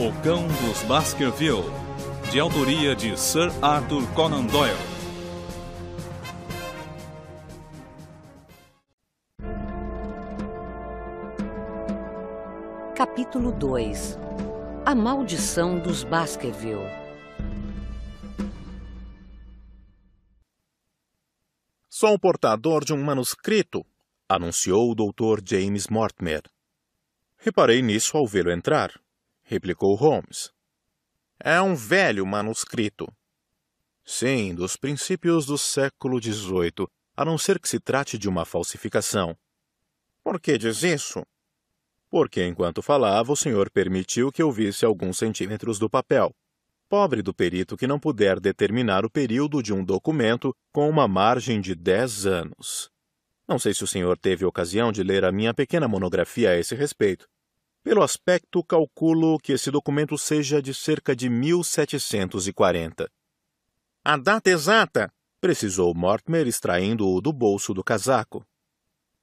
O Cão dos Baskerville, de autoria de Sir Arthur Conan Doyle. Capítulo 2 A Maldição dos Baskerville Sou o portador de um manuscrito, anunciou o Dr. James Mortimer. Reparei nisso ao vê-lo entrar replicou Holmes. É um velho manuscrito. Sim, dos princípios do século XVIII, a não ser que se trate de uma falsificação. Por que diz isso? Porque enquanto falava, o senhor permitiu que eu visse alguns centímetros do papel. Pobre do perito que não puder determinar o período de um documento com uma margem de dez anos. Não sei se o senhor teve ocasião de ler a minha pequena monografia a esse respeito, pelo aspecto, calculo que esse documento seja de cerca de 1740. A data exata, precisou Mortimer, extraindo-o do bolso do casaco.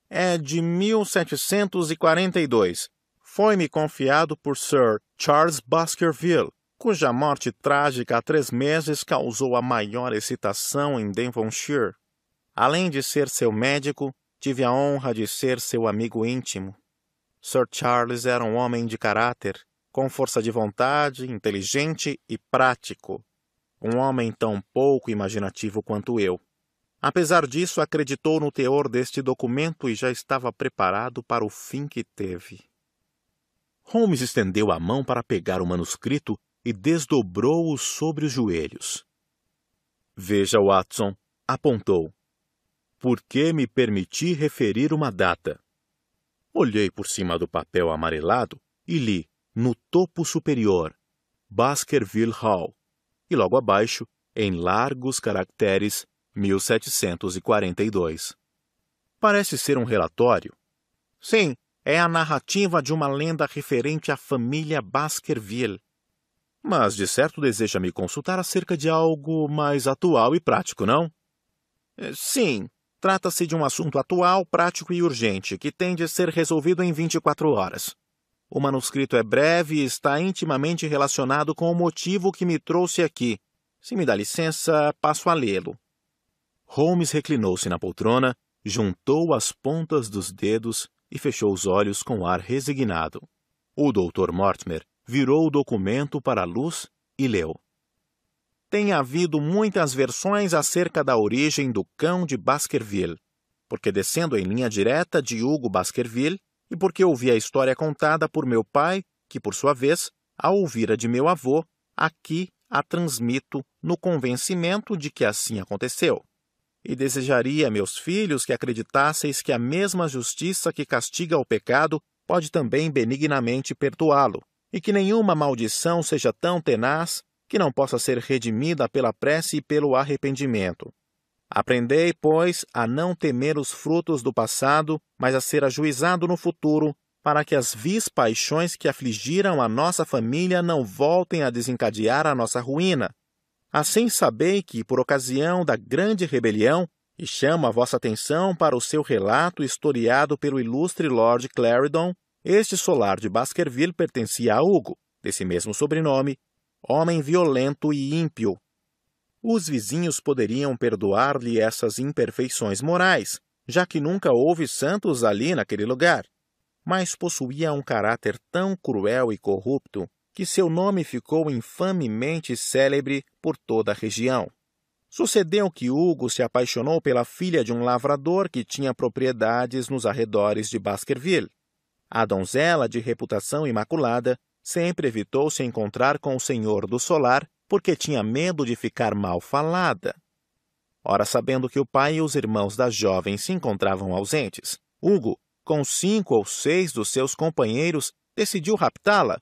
É de 1742. Foi-me confiado por Sir Charles Baskerville, cuja morte trágica há três meses causou a maior excitação em Devonshire. Além de ser seu médico, tive a honra de ser seu amigo íntimo. Sir Charles era um homem de caráter, com força de vontade, inteligente e prático. Um homem tão pouco imaginativo quanto eu. Apesar disso, acreditou no teor deste documento e já estava preparado para o fim que teve. Holmes estendeu a mão para pegar o manuscrito e desdobrou-o sobre os joelhos. Veja, Watson, apontou. Por que me permiti referir uma data? Olhei por cima do papel amarelado e li, no topo superior, Baskerville Hall, e logo abaixo, em largos caracteres, 1742. Parece ser um relatório. Sim, é a narrativa de uma lenda referente à família Baskerville. Mas de certo deseja me consultar acerca de algo mais atual e prático, não? Eh, sim, Trata-se de um assunto atual, prático e urgente, que tem de ser resolvido em 24 horas. O manuscrito é breve e está intimamente relacionado com o motivo que me trouxe aqui. Se me dá licença, passo a lê-lo. Holmes reclinou-se na poltrona, juntou as pontas dos dedos e fechou os olhos com ar resignado. O doutor Mortimer virou o documento para a luz e leu tem havido muitas versões acerca da origem do cão de Baskerville, porque descendo em linha direta de Hugo Baskerville e porque ouvi a história contada por meu pai, que por sua vez, ao ouvir a de meu avô, aqui a transmito no convencimento de que assim aconteceu. E desejaria meus filhos que acreditasseis que a mesma justiça que castiga o pecado pode também benignamente perdoá-lo, e que nenhuma maldição seja tão tenaz que não possa ser redimida pela prece e pelo arrependimento. Aprendei, pois, a não temer os frutos do passado, mas a ser ajuizado no futuro, para que as vis paixões que afligiram a nossa família não voltem a desencadear a nossa ruína. Assim sabei que, por ocasião da grande rebelião, e chamo a vossa atenção para o seu relato historiado pelo ilustre Lord Clarendon, este solar de Baskerville pertencia a Hugo, desse mesmo sobrenome, homem violento e ímpio. Os vizinhos poderiam perdoar-lhe essas imperfeições morais, já que nunca houve santos ali naquele lugar. Mas possuía um caráter tão cruel e corrupto que seu nome ficou infamemente célebre por toda a região. Sucedeu que Hugo se apaixonou pela filha de um lavrador que tinha propriedades nos arredores de Baskerville. A donzela, de reputação imaculada, Sempre evitou se encontrar com o senhor do solar porque tinha medo de ficar mal falada. Ora, sabendo que o pai e os irmãos da jovem se encontravam ausentes, Hugo, com cinco ou seis dos seus companheiros, decidiu raptá-la.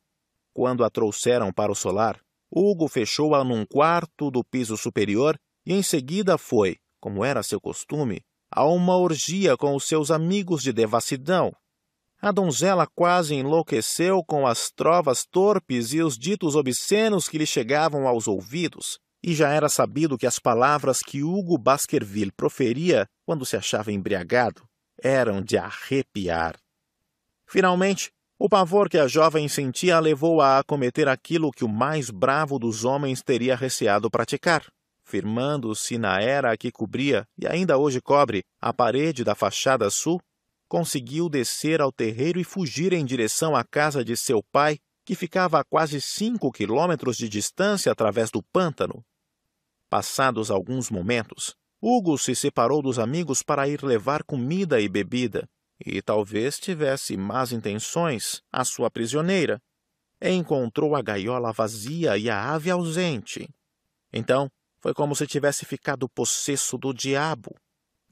Quando a trouxeram para o solar, Hugo fechou-a num quarto do piso superior e em seguida foi, como era seu costume, a uma orgia com os seus amigos de devassidão. A donzela quase enlouqueceu com as trovas torpes e os ditos obscenos que lhe chegavam aos ouvidos, e já era sabido que as palavras que Hugo Baskerville proferia quando se achava embriagado eram de arrepiar. Finalmente, o pavor que a jovem sentia levou-a a cometer aquilo que o mais bravo dos homens teria receado praticar, firmando-se na era que cobria, e ainda hoje cobre, a parede da fachada sul conseguiu descer ao terreiro e fugir em direção à casa de seu pai, que ficava a quase cinco quilômetros de distância através do pântano. Passados alguns momentos, Hugo se separou dos amigos para ir levar comida e bebida, e talvez tivesse más intenções à sua prisioneira. Encontrou a gaiola vazia e a ave ausente. Então, foi como se tivesse ficado possesso do diabo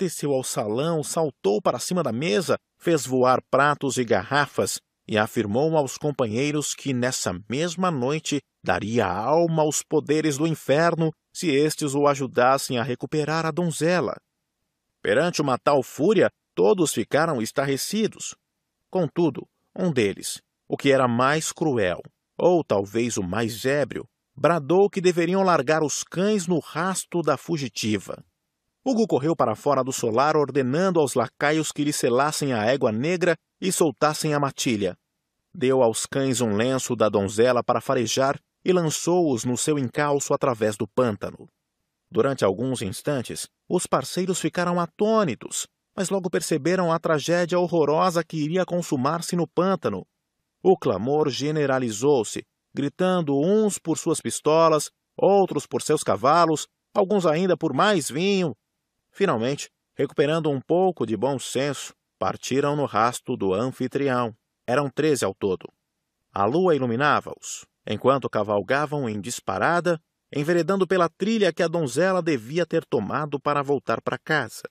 desceu ao salão, saltou para cima da mesa, fez voar pratos e garrafas e afirmou aos companheiros que nessa mesma noite daria alma aos poderes do inferno se estes o ajudassem a recuperar a donzela. Perante uma tal fúria, todos ficaram estarrecidos. Contudo, um deles, o que era mais cruel, ou talvez o mais ébrio, bradou que deveriam largar os cães no rasto da fugitiva. Hugo correu para fora do solar, ordenando aos lacaios que lhe selassem a égua negra e soltassem a matilha. Deu aos cães um lenço da donzela para farejar e lançou-os no seu encalço através do pântano. Durante alguns instantes, os parceiros ficaram atônitos, mas logo perceberam a tragédia horrorosa que iria consumar-se no pântano. O clamor generalizou-se, gritando uns por suas pistolas, outros por seus cavalos, alguns ainda por mais vinho, Finalmente, recuperando um pouco de bom senso, partiram no rasto do anfitrião. Eram treze ao todo. A lua iluminava-os, enquanto cavalgavam em disparada, enveredando pela trilha que a donzela devia ter tomado para voltar para casa.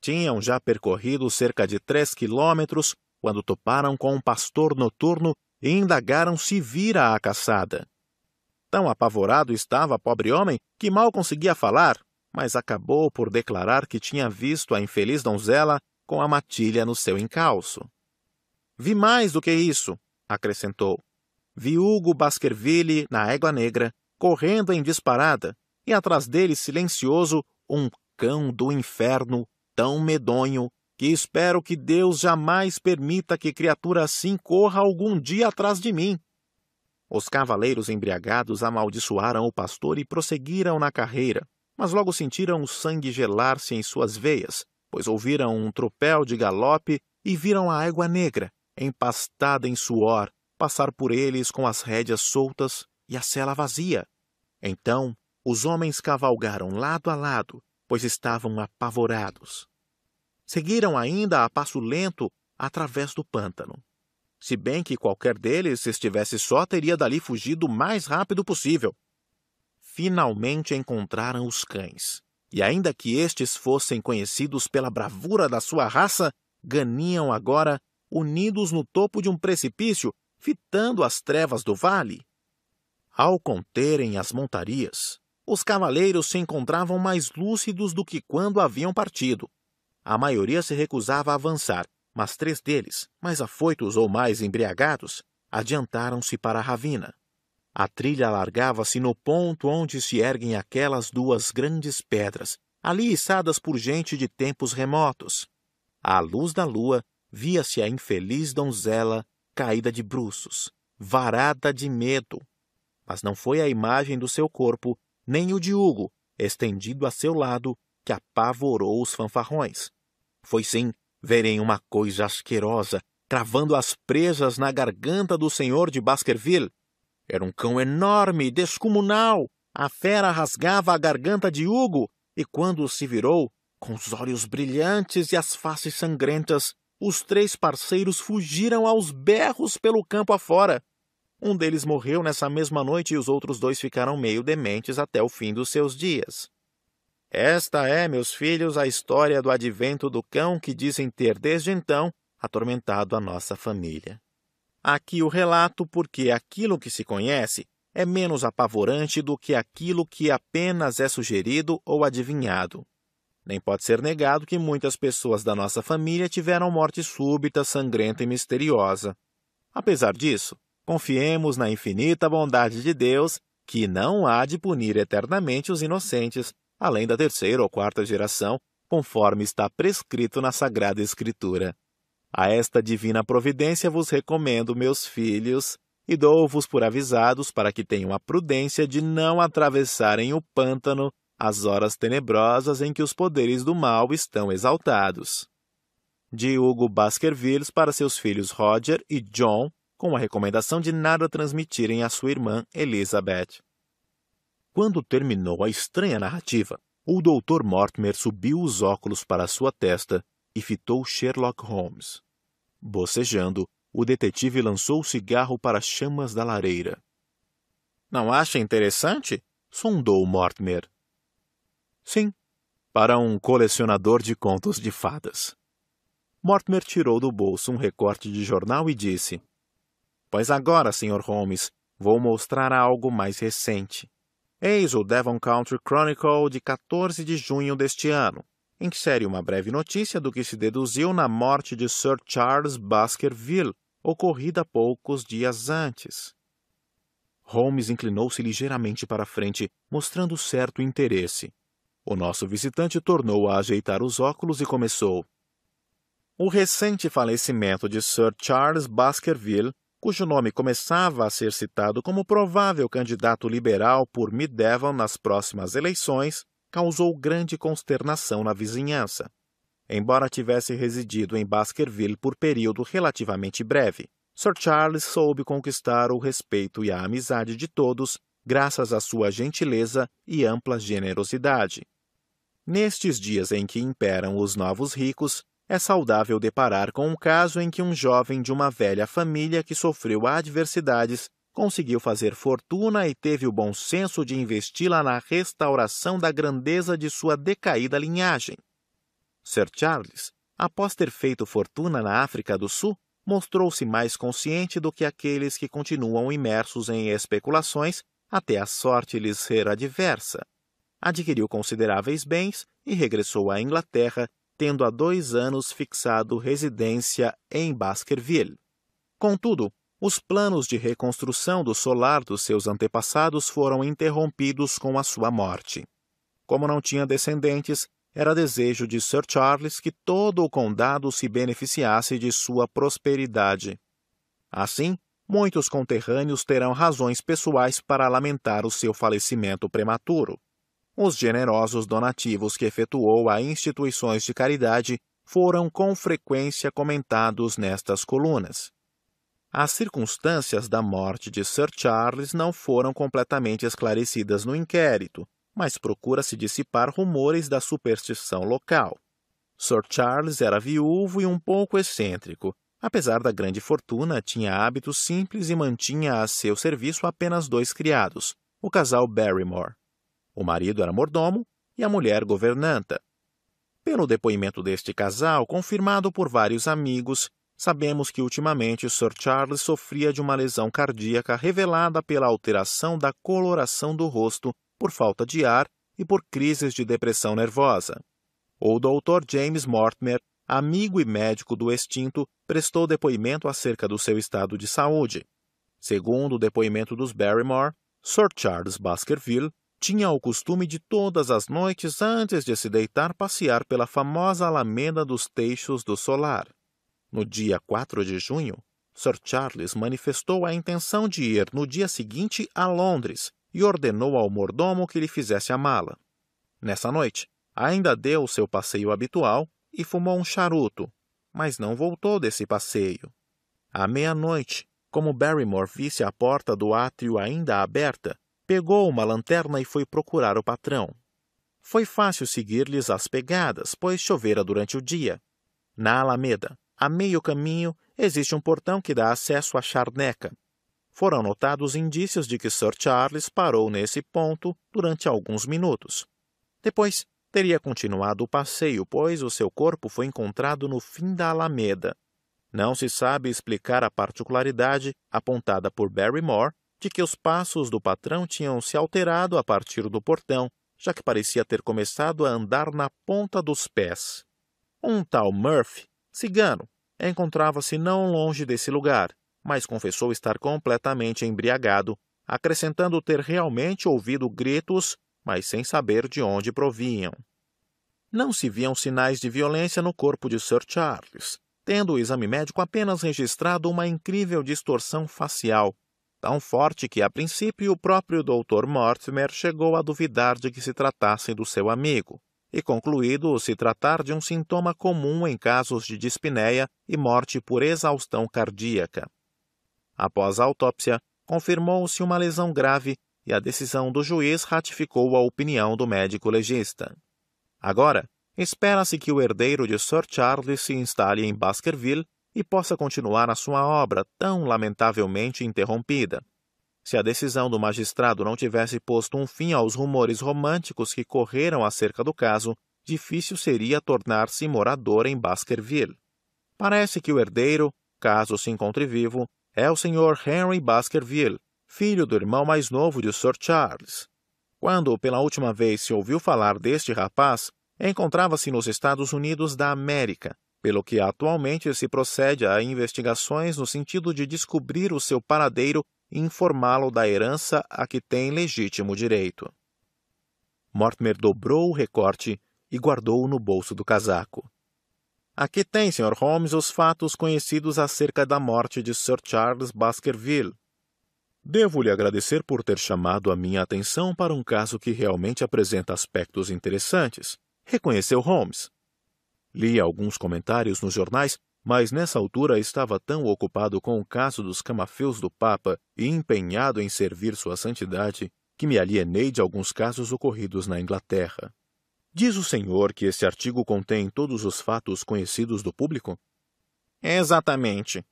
Tinham já percorrido cerca de três quilômetros quando toparam com um pastor noturno e indagaram se vira a caçada. Tão apavorado estava pobre homem que mal conseguia falar mas acabou por declarar que tinha visto a infeliz donzela com a matilha no seu encalço. Vi mais do que isso, acrescentou. Vi Hugo Baskerville na égua negra, correndo em disparada, e atrás dele silencioso um cão do inferno tão medonho que espero que Deus jamais permita que criatura assim corra algum dia atrás de mim. Os cavaleiros embriagados amaldiçoaram o pastor e prosseguiram na carreira, mas logo sentiram o sangue gelar-se em suas veias, pois ouviram um tropel de galope e viram a égua negra, empastada em suor, passar por eles com as rédeas soltas e a cela vazia. Então, os homens cavalgaram lado a lado, pois estavam apavorados. Seguiram ainda a passo lento através do pântano. Se bem que qualquer deles, se estivesse só, teria dali fugido o mais rápido possível, finalmente encontraram os cães. E ainda que estes fossem conhecidos pela bravura da sua raça, ganiam agora, unidos no topo de um precipício, fitando as trevas do vale. Ao conterem as montarias, os cavaleiros se encontravam mais lúcidos do que quando haviam partido. A maioria se recusava a avançar, mas três deles, mais afoitos ou mais embriagados, adiantaram-se para a ravina. A trilha alargava-se no ponto onde se erguem aquelas duas grandes pedras, ali içadas por gente de tempos remotos. À luz da lua, via-se a infeliz donzela caída de bruços, varada de medo. Mas não foi a imagem do seu corpo, nem o de Hugo, estendido a seu lado, que apavorou os fanfarrões. Foi sim verem uma coisa asquerosa, travando as presas na garganta do senhor de Baskerville, era um cão enorme, descomunal. A fera rasgava a garganta de Hugo, e quando se virou, com os olhos brilhantes e as faces sangrentas, os três parceiros fugiram aos berros pelo campo afora. Um deles morreu nessa mesma noite e os outros dois ficaram meio dementes até o fim dos seus dias. Esta é, meus filhos, a história do advento do cão que dizem ter desde então atormentado a nossa família. Aqui o relato porque aquilo que se conhece é menos apavorante do que aquilo que apenas é sugerido ou adivinhado. Nem pode ser negado que muitas pessoas da nossa família tiveram morte súbita, sangrenta e misteriosa. Apesar disso, confiemos na infinita bondade de Deus, que não há de punir eternamente os inocentes, além da terceira ou quarta geração, conforme está prescrito na Sagrada Escritura. A esta divina providência vos recomendo, meus filhos, e dou-vos por avisados para que tenham a prudência de não atravessarem o pântano às horas tenebrosas em que os poderes do mal estão exaltados. De Hugo Baskervilles para seus filhos Roger e John, com a recomendação de nada transmitirem à sua irmã Elizabeth. Quando terminou a estranha narrativa, o Dr Mortimer subiu os óculos para sua testa e fitou Sherlock Holmes. Bocejando, o detetive lançou o cigarro para as chamas da lareira. Não acha interessante? sondou Mortimer. Sim, para um colecionador de contos de fadas. Mortimer tirou do bolso um recorte de jornal e disse: Pois agora, Sr. Holmes, vou mostrar algo mais recente. Eis o Devon Country Chronicle de 14 de junho deste ano, insere uma breve notícia do que se deduziu na morte de Sir Charles Baskerville, ocorrida poucos dias antes. Holmes inclinou-se ligeiramente para a frente, mostrando certo interesse. O nosso visitante tornou a ajeitar os óculos e começou. O recente falecimento de Sir Charles Baskerville, cujo nome começava a ser citado como provável candidato liberal por Mid Devon nas próximas eleições, causou grande consternação na vizinhança. Embora tivesse residido em Baskerville por período relativamente breve, Sir Charles soube conquistar o respeito e a amizade de todos graças à sua gentileza e ampla generosidade. Nestes dias em que imperam os novos ricos, é saudável deparar com um caso em que um jovem de uma velha família que sofreu adversidades conseguiu fazer fortuna e teve o bom senso de investi-la na restauração da grandeza de sua decaída linhagem. Sir Charles, após ter feito fortuna na África do Sul, mostrou-se mais consciente do que aqueles que continuam imersos em especulações até a sorte lhes ser adversa. Adquiriu consideráveis bens e regressou à Inglaterra, tendo há dois anos fixado residência em Baskerville. Contudo, os planos de reconstrução do solar dos seus antepassados foram interrompidos com a sua morte. Como não tinha descendentes, era desejo de Sir Charles que todo o condado se beneficiasse de sua prosperidade. Assim, muitos conterrâneos terão razões pessoais para lamentar o seu falecimento prematuro. Os generosos donativos que efetuou a instituições de caridade foram com frequência comentados nestas colunas. As circunstâncias da morte de Sir Charles não foram completamente esclarecidas no inquérito, mas procura-se dissipar rumores da superstição local. Sir Charles era viúvo e um pouco excêntrico. Apesar da grande fortuna, tinha hábitos simples e mantinha a seu serviço apenas dois criados, o casal Barrymore. O marido era mordomo e a mulher governanta. Pelo depoimento deste casal, confirmado por vários amigos, Sabemos que ultimamente Sir Charles sofria de uma lesão cardíaca revelada pela alteração da coloração do rosto por falta de ar e por crises de depressão nervosa. O Dr. James Mortimer, amigo e médico do extinto, prestou depoimento acerca do seu estado de saúde. Segundo o depoimento dos Barrymore, Sir Charles Baskerville tinha o costume de todas as noites antes de se deitar passear pela famosa Alameda dos Teixos do Solar. No dia 4 de junho, Sir Charles manifestou a intenção de ir no dia seguinte a Londres e ordenou ao mordomo que lhe fizesse a mala. Nessa noite, ainda deu o seu passeio habitual e fumou um charuto, mas não voltou desse passeio. À meia-noite, como Barrymore visse a porta do átrio ainda aberta, pegou uma lanterna e foi procurar o patrão. Foi fácil seguir-lhes as pegadas, pois chovera durante o dia. Na Alameda, a meio caminho, existe um portão que dá acesso à charneca. Foram notados indícios de que Sir Charles parou nesse ponto durante alguns minutos. Depois, teria continuado o passeio, pois o seu corpo foi encontrado no fim da alameda. Não se sabe explicar a particularidade apontada por Barrymore de que os passos do patrão tinham se alterado a partir do portão, já que parecia ter começado a andar na ponta dos pés. Um tal Murphy cigano, encontrava-se não longe desse lugar, mas confessou estar completamente embriagado, acrescentando ter realmente ouvido gritos, mas sem saber de onde provinham. Não se viam sinais de violência no corpo de Sir Charles, tendo o exame médico apenas registrado uma incrível distorção facial, tão forte que, a princípio, o próprio Dr. Mortimer chegou a duvidar de que se tratasse do seu amigo e concluído se tratar de um sintoma comum em casos de dispneia e morte por exaustão cardíaca. Após a autópsia, confirmou-se uma lesão grave e a decisão do juiz ratificou a opinião do médico legista. Agora, espera-se que o herdeiro de Sir Charles se instale em Baskerville e possa continuar a sua obra tão lamentavelmente interrompida, se a decisão do magistrado não tivesse posto um fim aos rumores românticos que correram acerca do caso, difícil seria tornar-se morador em Baskerville. Parece que o herdeiro, caso se encontre vivo, é o Sr. Henry Baskerville, filho do irmão mais novo de Sir Charles. Quando pela última vez se ouviu falar deste rapaz, encontrava-se nos Estados Unidos da América, pelo que atualmente se procede a investigações no sentido de descobrir o seu paradeiro e informá-lo da herança a que tem legítimo direito. Mortimer dobrou o recorte e guardou-o no bolso do casaco. Aqui tem, Sr. Holmes, os fatos conhecidos acerca da morte de Sir Charles Baskerville. Devo lhe agradecer por ter chamado a minha atenção para um caso que realmente apresenta aspectos interessantes, reconheceu Holmes. Li alguns comentários nos jornais mas nessa altura estava tão ocupado com o caso dos camafeus do Papa e empenhado em servir sua santidade que me alienei de alguns casos ocorridos na Inglaterra. Diz o senhor que esse artigo contém todos os fatos conhecidos do público? Exatamente.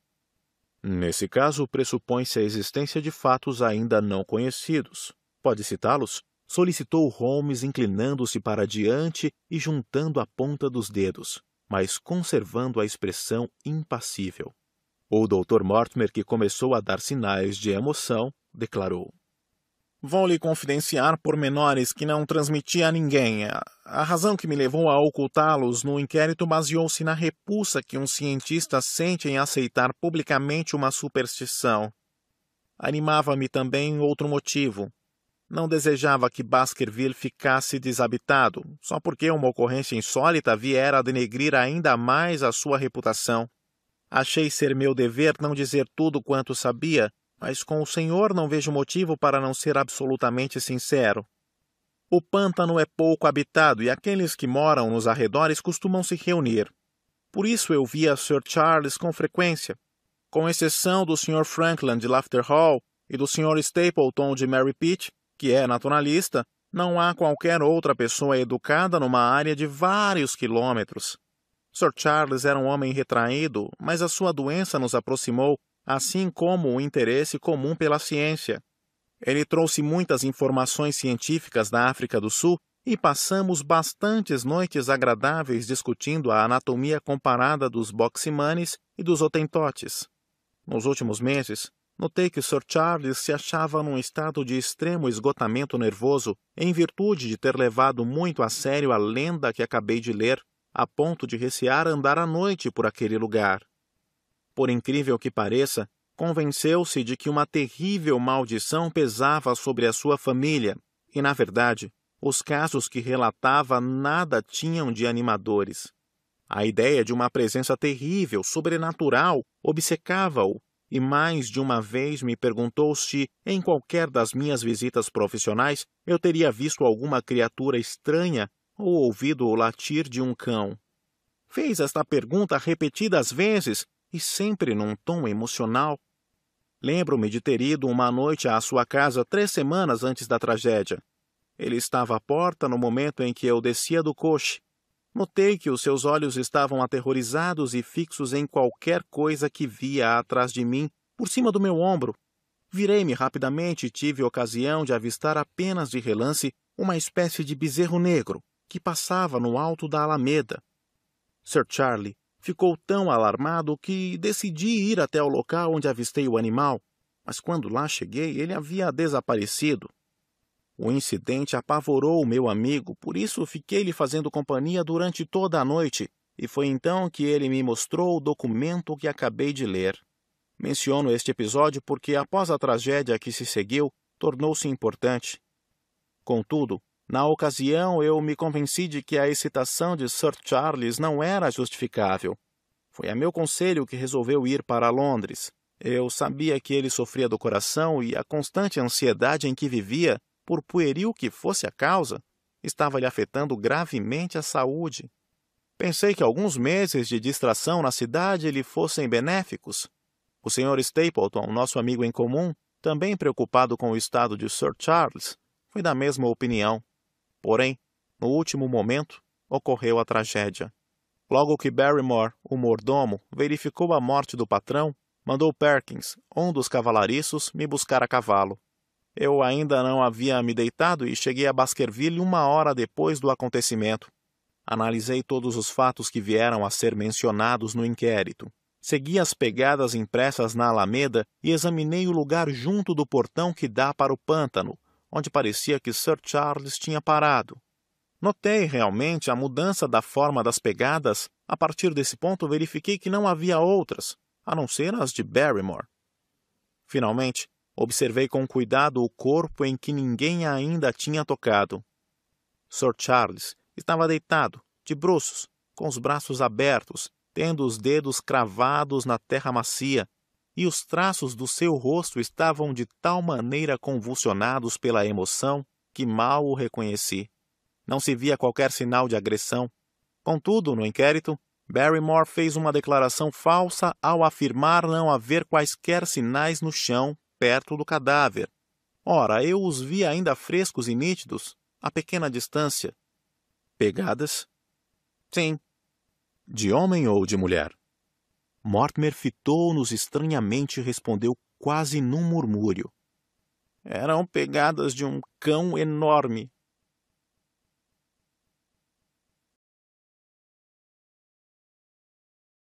Nesse caso, pressupõe-se a existência de fatos ainda não conhecidos. Pode citá-los? Solicitou Holmes, inclinando-se para diante e juntando a ponta dos dedos mas conservando a expressão impassível. O Dr. Mortimer, que começou a dar sinais de emoção, declarou: Vou lhe confidenciar pormenores que não transmiti a ninguém. A razão que me levou a ocultá-los no inquérito baseou-se na repulsa que um cientista sente em aceitar publicamente uma superstição. Animava-me também outro motivo não desejava que Baskerville ficasse desabitado, só porque uma ocorrência insólita viera a denegrir ainda mais a sua reputação. Achei ser meu dever não dizer tudo quanto sabia, mas com o senhor não vejo motivo para não ser absolutamente sincero. O pântano é pouco habitado e aqueles que moram nos arredores costumam se reunir. Por isso eu via Sir Charles com frequência, com exceção do Sr. Franklin de Laughter Hall e do Sr. Stapleton de Mary Pitt, que é naturalista, não há qualquer outra pessoa educada numa área de vários quilômetros. Sir Charles era um homem retraído, mas a sua doença nos aproximou, assim como o interesse comum pela ciência. Ele trouxe muitas informações científicas da África do Sul e passamos bastantes noites agradáveis discutindo a anatomia comparada dos boximanes e dos otentotes. Nos últimos meses, Notei que Sir Charles se achava num estado de extremo esgotamento nervoso em virtude de ter levado muito a sério a lenda que acabei de ler, a ponto de recear andar à noite por aquele lugar. Por incrível que pareça, convenceu-se de que uma terrível maldição pesava sobre a sua família, e, na verdade, os casos que relatava nada tinham de animadores. A ideia de uma presença terrível, sobrenatural, obcecava-o e mais de uma vez me perguntou se, em qualquer das minhas visitas profissionais, eu teria visto alguma criatura estranha ou ouvido o latir de um cão. Fez esta pergunta repetidas vezes e sempre num tom emocional. Lembro-me de ter ido uma noite à sua casa três semanas antes da tragédia. Ele estava à porta no momento em que eu descia do coche Notei que os seus olhos estavam aterrorizados e fixos em qualquer coisa que via atrás de mim, por cima do meu ombro. Virei-me rapidamente e tive ocasião de avistar apenas de relance uma espécie de bezerro negro que passava no alto da alameda. Sir Charlie ficou tão alarmado que decidi ir até o local onde avistei o animal, mas quando lá cheguei ele havia desaparecido. O incidente apavorou o meu amigo, por isso fiquei lhe fazendo companhia durante toda a noite, e foi então que ele me mostrou o documento que acabei de ler. Menciono este episódio porque, após a tragédia que se seguiu, tornou-se importante. Contudo, na ocasião eu me convenci de que a excitação de Sir Charles não era justificável. Foi a meu conselho que resolveu ir para Londres. Eu sabia que ele sofria do coração e a constante ansiedade em que vivia por pueril que fosse a causa, estava lhe afetando gravemente a saúde. Pensei que alguns meses de distração na cidade lhe fossem benéficos. O Sr. Stapleton, nosso amigo em comum, também preocupado com o estado de Sir Charles, foi da mesma opinião. Porém, no último momento, ocorreu a tragédia. Logo que Barrymore, o mordomo, verificou a morte do patrão, mandou Perkins, um dos cavalariços, me buscar a cavalo. Eu ainda não havia me deitado e cheguei a Baskerville uma hora depois do acontecimento. Analisei todos os fatos que vieram a ser mencionados no inquérito. Segui as pegadas impressas na alameda e examinei o lugar junto do portão que dá para o pântano, onde parecia que Sir Charles tinha parado. Notei realmente a mudança da forma das pegadas. A partir desse ponto, verifiquei que não havia outras, a não ser as de Barrymore. Finalmente, Observei com cuidado o corpo em que ninguém ainda tinha tocado. Sir Charles estava deitado, de bruços, com os braços abertos, tendo os dedos cravados na terra macia, e os traços do seu rosto estavam de tal maneira convulsionados pela emoção que mal o reconheci. Não se via qualquer sinal de agressão. Contudo, no inquérito, Barrymore fez uma declaração falsa ao afirmar não haver quaisquer sinais no chão perto do cadáver. Ora, eu os vi ainda frescos e nítidos, a pequena distância. Pegadas? Sim. De homem ou de mulher? Mortimer fitou-nos estranhamente e respondeu quase num murmúrio. Eram pegadas de um cão enorme,